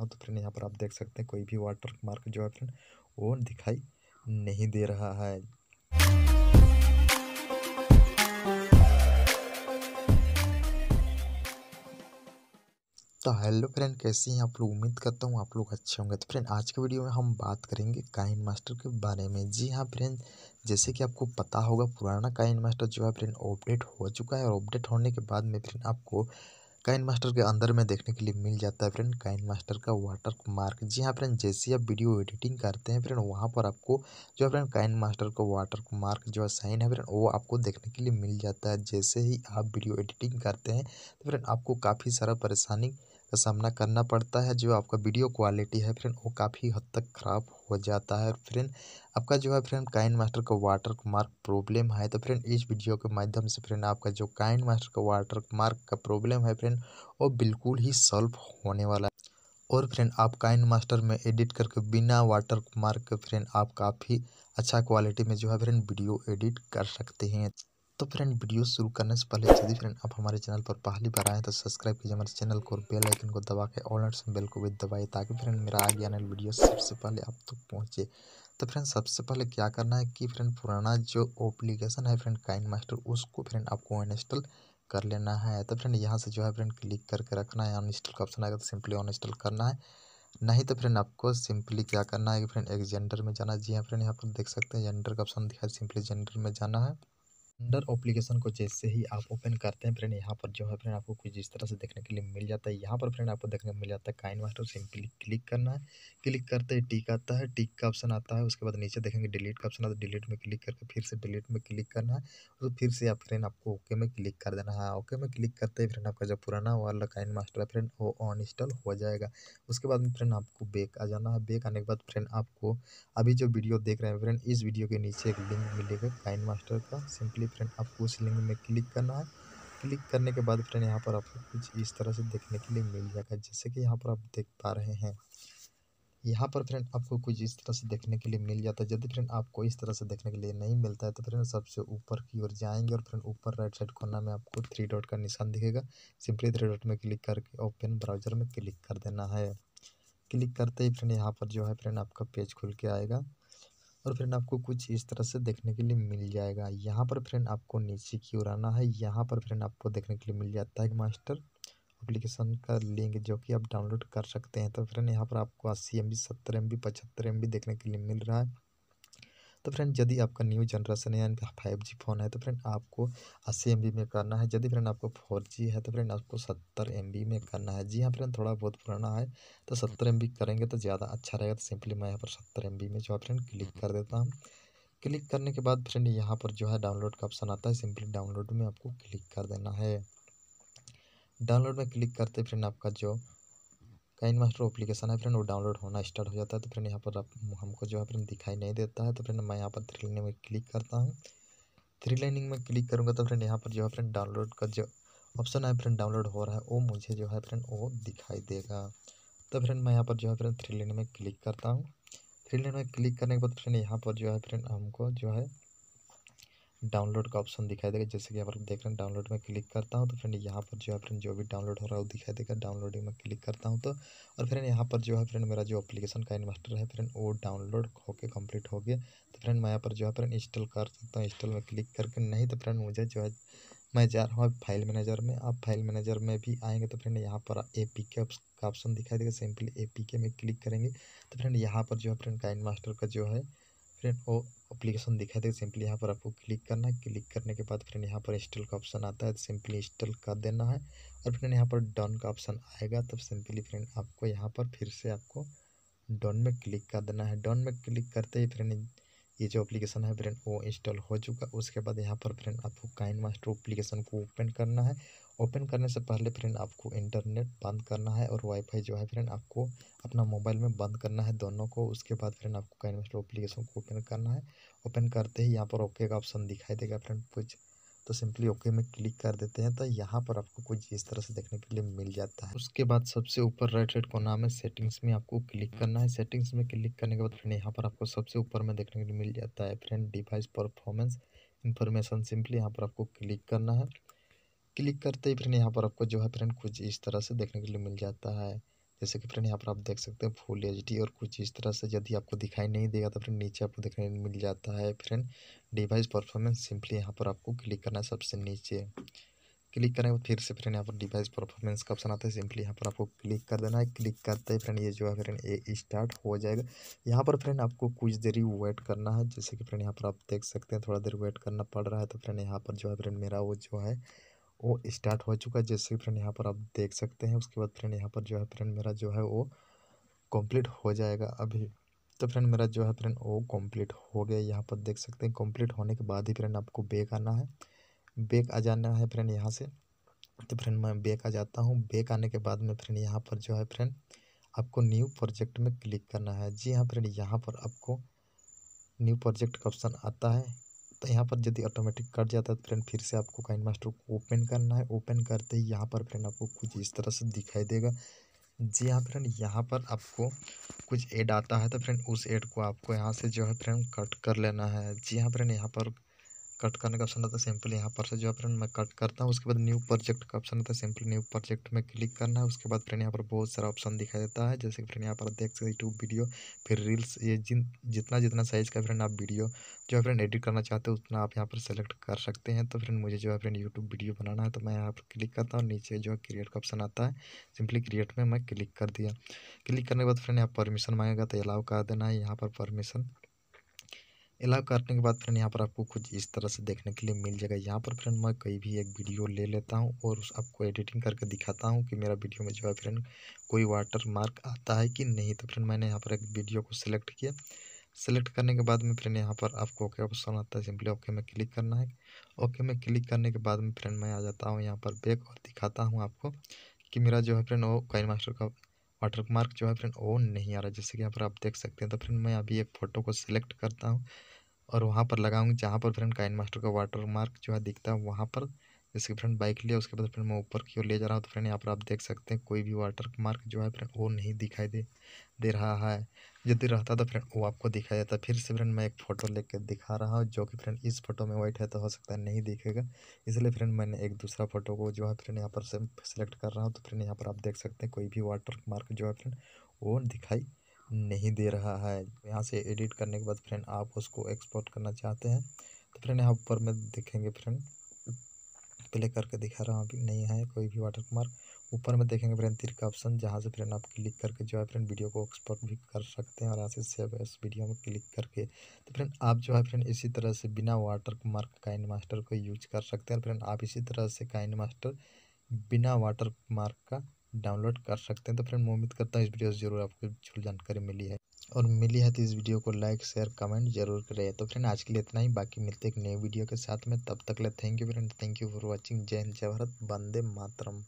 हाँ तो फ्रेंड यहाँ पर आप देख सकते हैं कोई भी वाटर मार्क जो है फ्रेंड वो दिखाई नहीं दे रहा है तो हेलो फ्रेंड कैसे हैं आप लोग उम्मीद करता हूँ आप लोग अच्छे होंगे तो फ्रेंड आज के वीडियो में हम बात करेंगे काइन मास्टर के बारे में जी हाँ फ्रेंड जैसे कि आपको पता होगा पुराना काइन मास्टर जो है फ्रेंड अपडेट हो चुका है और अपडेट होने के बाद में फ्रेंड आपको काइन मास्टर के अंदर में देखने के लिए मिल जाता है फ्रेंड काइन मास्टर का वाटर मार्क जी हाँ फ्रेंड जैसे आप वीडियो एडिटिंग करते हैं फ्रेंड वहाँ पर आपको जो है फ्रेंड काइन मास्टर का वाटर मार्क जो है साइन है फ्रेंड वो आपको देखने के लिए मिल जाता है जैसे ही आप वीडियो एडिटिंग करते हैं तो फ्रेंड आपको काफ़ी सारा परेशानी का सामना करना पड़ता है जो आपका वीडियो क्वालिटी है फ्रेंड वो काफ़ी हद तक ख़राब हो जाता है फ्रेंड आपका जो है फ्रेंड काइन मास्टर का वाटर मार्क प्रॉब्लम है तो फ्रेंड इस वीडियो के माध्यम से फ्रेंड आपका जो काइन मास्टर का वाटर मार्क का प्रॉब्लम है फ्रेंड वो बिल्कुल ही सॉल्व होने वाला है और फ्रेंड आप काइन मास्टर में एडिट करके बिना वाटर मार्क के फ्रेंड आप काफ़ी अच्छा क्वालिटी में जो है फ्रेंड वीडियो एडिट कर सकते हैं तो फ्रेंड वीडियो शुरू करने से पहले यदि फ्रेंड आप हमारे चैनल पर पहली बार आए तो सब्सक्राइब कीजिए हमारे चैनल को और बेल आइकन को दबा के ऑल नोट्स बेल को भी दबाए ताकि फ्रेंड मेरा आगे आने वाली वीडियो सबसे पहले आप तक पहुंचे तो फ्रेंड सबसे पहले क्या करना है कि फ्रेंड पुराना जो ओप्लीकेशन है फ्रेंड काइन मास्टर उसको फ्रेंड आपको इंस्टॉल कर लेना है तो फ्रेंड यहाँ से जो है फ्रेंड क्लिक करके रखना है अनस्टॉल का ऑप्शन आएगा तो सिंपली अनस्टॉल करना है नहीं तो फ्रेंड आपको सिंपली क्या करना है कि फ्रेंड एक जेंडर में जाना जी हाँ फ्रेंड यहाँ पर देख सकते हैं जेंडर का ऑप्शन दिखाई सिंपली जेंडर में जाना है अंडर एप्लीकेशन को जैसे ही आप ओपन करते हैं फ्रेंड यहाँ पर जो है फ्रेंड आपको कुछ इस तरह से देखने के लिए मिल जाता है यहाँ पर फ्रेंड आपको देखने को मिल जाता है काइन मास्टर सिंपली क्लिक करना है क्लिक करते ही टिक आता है टिक का ऑप्शन आता है उसके बाद नीचे देखेंगे डिलीट का ऑप्शन आता है डिलीट में क्लिक करके फिर से डिलीट में क्लिक करना है और तो फिर से आप फ्रेंड आपको ओके में क्लिक कर देना है ओके हाँ, में क्लिक करते ही फ्रेंड आपका जो पुराना वाला काइन मास्टर है फ्रेंड वो ऑन इंस्टॉल हो जाएगा उसके बाद फ्रेंड आपको बेक आ जाना है बेक आने के बाद फ्रेंड आपको अभी जो वीडियो देख रहे हैं फ्रेंड इस वीडियो के नीचे एक लिंक मिलेगा काइन मास्टर का सिंपली फ्रेंड आपको उस लिंक में क्लिक करना है क्लिक करने के बाद फ्रेंड यहाँ पर आपको कुछ इस तरह से देखने के लिए मिल जाएगा जैसे कि यहाँ पर आप देख पा रहे हैं यहाँ पर फ्रेंड आपको कुछ इस तरह से देखने के लिए मिल जाता है यदि फ्रेंड आपको इस तरह से देखने के लिए नहीं मिलता है तो फ्रेंड सबसे ऊपर की ओर जाएंगे और फ्रेंड ऊपर राइट साइड कोना में आपको थ्री डॉट का निशान दिखेगा सिंपली थ्री डॉट में क्लिक करके ओपन ब्राउजर में क्लिक कर देना है क्लिक करते ही फ्रेंड यहाँ पर जो है फ्रेंड आपका पेज खुल के आएगा और फ्रेंड आपको कुछ इस तरह से देखने के लिए मिल जाएगा यहाँ पर फ्रेंड आपको नीचे की ओर आना है यहाँ पर फ्रेंड आपको देखने के लिए मिल जाता है मास्टर अप्लीकेशन का लिंक जो कि आप डाउनलोड कर सकते हैं तो फ्रेंड यहाँ पर आपको अस्सी एम बी सत्तर एम बी पचहत्तर एम बी देखने के लिए मिल रहा है तो फ्रेंड यदि आपका न्यू जनरेशन है यानी फाइव जी फ़ोन है तो फ्रेंड आपको अस्सी एम में करना है यदि फ्रेंड आपको फोर जी है तो फ्रेंड आपको सत्तर एम में करना है जी हाँ फ्रेंड थोड़ा बहुत पुराना है तो सत्तर एम करेंगे तो ज़्यादा अच्छा रहेगा तो सिंपली मैं यहाँ पर सत्तर एम में जो है फ्रेंड क्लिक कर देता हूँ क्लिक करने के बाद फ्रेंड यहाँ पर जो है डाउनलोड का ऑप्शन आता है सिंपली डाउनलोड में आपको क्लिक कर देना है डाउनलोड में क्लिक करते फ्रेंड आपका जो काइन मास्टर एप्लीकेशन है फ्रेंड वो डाउनलोड होना स्टार्ट हो जाता है तो फ्रेंड यहाँ पर हमको जो है फ्रेंड दिखाई नहीं देता है तो फ्रेंड मैं यहाँ पर थ्री लाइनिंग में क्लिक करता हूँ थ्री लाइनिंग में क्लिक करूँगा तो फ्रेंड यहाँ पर जो है फ्रेंड डाउनलोड का जो ऑप्शन है फ्रेंड डाउनलोड हो रहा है वो मुझे जो है फ्रेंड वो दिखाई देगा तो फ्रेंड मैं यहाँ पर जो है फ्रेंड थ्री लाइन में क्लिक करता हूँ थ्री लाइन में क्लिक करने के बाद फ्रेंड यहाँ पर जो है फ्रेंड हमको जो है डाउनलोड का ऑप्शन दिखाई देगा जैसे कि आप देख रहे हैं डाउनलोड में क्लिक करता हूँ तो फ्रेंड यहाँ पर जो है फ्रेंड जो भी डाउनलोड हो रहा है वो दिखाई देगा डाउनलोडिंग में क्लिक करता हूँ तो और फ्रेंड यहाँ पर जो है फ्रेंड मेरा जो एप्लीकेशन का इन्वेस्टर है फ्रेंड वो डाउनलोड होकर कंप्लीट हो गया तो फ्रेंड मैं यहाँ पर जो है फ्रेंड इंस्टॉल कर सकता हूँ इंस्टॉल में क्लिक करके नहीं तो फ्रेंड मुझे जो है मैं जा रहा हूँ फाइल मैनेजर में आप फाइल मैनेजर में भी आएंगे तो फ्रेंड यहाँ पर ए पी के का ऑप्शन दिखाई देगा सिंपली ए पी के में क्लिक करेंगे तो फ्रेंड यहाँ पर जो है फ्रेंड काइन मास्टर का जो है फ्रेंड वो अप्लीकेशन दिखाई देगा सिंपली यहाँ पर आपको क्लिक करना है क्लिक करने के बाद फिर यहाँ पर इंस्टॉल का ऑप्शन आता है सिंपली इंस्टॉल कर देना है और फिर यहाँ पर डन का ऑप्शन आएगा तब सिंपली फिर आपको यहाँ पर फिर से आपको डन में क्लिक कर देना है डन में क्लिक करते ही फिर ये जो अप्लीकेशन है फ्रेंड वो इंस्टॉल हो चुका उसके बाद यहाँ पर फ्रेंड आपको काइन मास्टर अप्लीकेशन को ओपन करना है ओपन करने से पहले फ्रेंड आपको इंटरनेट बंद करना है और वाईफाई जो है फ्रेंड आपको अपना मोबाइल में बंद करना है दोनों को उसके बाद फ्रेंड आपको कैनवेस्ट एप्लीकेशन को ओपन करना है ओपन करते ही यहाँ पर ओके का ऑप्शन दिखाई देगा फ्रेंड कुछ तो सिंपली ओके में क्लिक कर देते हैं तो यहाँ पर आपको कुछ इस तरह से देखने के लिए मिल जाता है उसके बाद सबसे ऊपर राइट साइड नाम है सेटिंग्स में आपको क्लिक करना है सेटिंग्स में क्लिक करने के बाद फ्रेंड यहाँ पर आपको सबसे ऊपर में देखने के लिए मिल जाता है friend device performance information simply यहाँ पर आपको क्लिक करना है क्लिक करते ही फ्रेंड यहाँ पर आपको जो है फ्रेंड कुछ इस तरह से देखने के लिए मिल जाता है जैसे कि फ्रेंड यहाँ पर आप देख सकते हैं फुल एच और कुछ इस तरह से यदि आपको दिखाई नहीं देगा तो फिर नीचे आपको देखने को मिल जाता है फ्रेंड डिवाइस परफॉर्मेंस सिंपली यहाँ पर आपको क्लिक करना है सबसे नीचे क्लिक करने फिर से फ्रेंड यहाँ पर डिवाइस परफॉर्मेंस का ऑप्शन आता है सिंपली यहाँ पर आपको क्लिक कर देना है क्लिक करते ही फ्रेंड ये जो है फ्रेंड ये स्टार्ट हो जाएगा यहाँ पर फ्रेंड आपको कुछ देर ही वेट करना है जैसे कि फ्रेंड यहाँ पर आप देख सकते हैं थोड़ा देर वेट करना पड़ रहा है तो फ्रेंड यहाँ पर जो है फ्रेंड मेरा वो जो है वो स्टार्ट हो चुका है जैसे फ्रेंड यहाँ पर आप देख सकते हैं उसके बाद फ्रेंड यहाँ पर जो है फ्रेंड मेरा जो है वो कंप्लीट हो जाएगा अभी तो फ्रेंड मेरा जो है फ्रेंड वो कंप्लीट हो गया यहाँ पर देख सकते हैं कंप्लीट होने के बाद ही फ्रेंड आपको बेक आना है बेक आ जाना है फ्रेंड यहाँ से तो फ्रेंड मैं बेक आ जाता हूँ बेक आने के बाद में फ्रेंड यहाँ पर जो है फ्रेंड आपको न्यू प्रोजेक्ट में क्लिक करना है जी हाँ फ्रेंड यहाँ पर आपको न्यू प्रोजेक्ट का ऑप्शन आता है तो यहाँ पर यदि ऑटोमेटिक कट जाता है तो फ्रेंड फिर से आपको काइन मास्टर को ओपन करना है ओपन करते ही यहाँ पर फ्रेंड आपको कुछ इस तरह से दिखाई देगा जी हाँ फ्रेंड यहाँ पर आपको कुछ ऐड आता है तो फ्रेंड उस ऐड को आपको यहाँ से जो है फ्रेंड कट कर लेना है जी हाँ फ्रेंड यहाँ पर कट करने का ऑप्शन आता है सिंपली यहाँ पर से जो है फ्रेंड मैं कट करता हूँ उसके बाद न्यू प्रोजेक्ट का ऑप्शन आता है सिंपली न्यू प्रोजेक्ट में क्लिक करना है उसके बाद फ्रेंड यहाँ पर बहुत सारा ऑप्शन दिखाई देता है जैसे कि फ्रेंड यहाँ पर देख सकते यूट्यूब वीडियो फिर रील्स ये जिन जितना जितना साइज़ का फ्रेंड आप वीडियो जो है फ्रेंड एडिट करना चाहते हो उतना आप यहाँ पर सेलेक्ट कर सकते हैं तो फ्रेंड मुझे जो है फ्रेंड यूट्यूब वीडियो बनाना है तो मैं यहाँ पर क्लिक करता हूँ नीचे जो है क्रिएट का ऑप्शन आता है सिंपली क्रिएट में मैं क्लिक कर दिया क्लिक करने के बाद फ्रेंड यहाँ परमिशन मांगेगा तो अलाउ कर देना है यहाँ पर परमिशन अलाउ करने के बाद फ्रेंड यहाँ पर आपको कुछ इस तरह से देखने के लिए मिल जाएगा यहाँ पर फ्रेंड मैं कोई भी एक वीडियो ले लेता हूँ और उस आपको एडिटिंग करके दिखाता हूँ कि मेरा वीडियो में जो है फ्रेंड कोई वाटर मार्क आता है कि नहीं तो फ्रेंड मैंने यहाँ पर एक वीडियो को सिलेक्ट किया सेलेक्ट करने के बाद में फ्रेंड यहाँ पर आपको ओके ऑप्शन आता है सिंपली ओके में क्लिक करना है ओके में क्लिक करने के बाद में फ्रेंड मैं आ जाता हूँ यहाँ पर बैक और दिखाता हूँ आपको कि मेरा जो है फ्रेंड वो काइन मास्टर का वाटर मार्क जो है फ्रेंड वो नहीं आ रहा जैसे कि यहाँ पर आप देख सकते हैं तो फ्रेंड मैं अभी एक फ़ोटो को सिलेक्ट करता हूँ और वहाँ पर लगाऊंगी जहाँ पर फ्रेंड काइन मास्टर का वाटर मार्क जो है दिखता है वहाँ पर जैसे फ्रेंड बाइक लिया उसके बाद फ्रेंड मैं ऊपर की ओर ले जा रहा हूँ तो फ्रेंड यहाँ पर आप देख सकते हैं कोई भी वाटर मार्क जो है फ्रेंड वो नहीं दिखाई दे दे रहा है यदि रहता तो फ्रेंड वो आपको दिखाई देता फिर से फ्रेंड मैं एक फ़ोटो लेकर दिखा रहा हूँ जो कि फ्रेंड इस फोटो में वाइट है तो हो सकता है नहीं दिखेगा इसलिए फ्रेंड मैंने एक दूसरा फोटो को जो है फ्रेंड यहाँ पर सेलेक्ट कर रहा हूँ तो फ्रेंड यहाँ पर आप देख सकते हैं कोई भी वाटर मार्क जो है फ्रेंड वो दिखाई नहीं दे रहा है यहाँ से एडिट करने के बाद फ्रेंड आप उसको एक्सपोर्ट करना चाहते हैं तो फ्रेंड यहाँ ऊपर में देखेंगे फ्रेंड प्ले करके दिखा रहा हूँ अभी नहीं है कोई भी वाटर मार्क ऊपर में देखेंगे फ्रेंड तिर का ऑप्शन जहाँ से फ्रेंड आप क्लिक करके जो है फ्रेंड वीडियो को एक्सपोर्ट भी कर सकते हैं और यहाँ से सेव एस वीडियो में क्लिक करके तो फ्रेंड आप जो है फ्रेंड इसी तरह से बिना वाटर मार्क काइन मास्टर को यूज कर सकते हैं फ्रेंड आप इसी तरह से काइन मास्टर बिना वाटर मार्क का डाउनलोड कर सकते हैं तो फ्रेंड मैं उम्मीद करता हूँ इस वीडियो से जरूर आपको छोटी जानकारी मिली है और मिली है तो इस वीडियो को लाइक शेयर कमेंट जरूर करें तो फ्रेंड आज के लिए इतना ही बाकी मिलते एक नए वीडियो के साथ में तब तक ले thank you friend thank you for watching जय हिंद जय भारत वंदे मातरम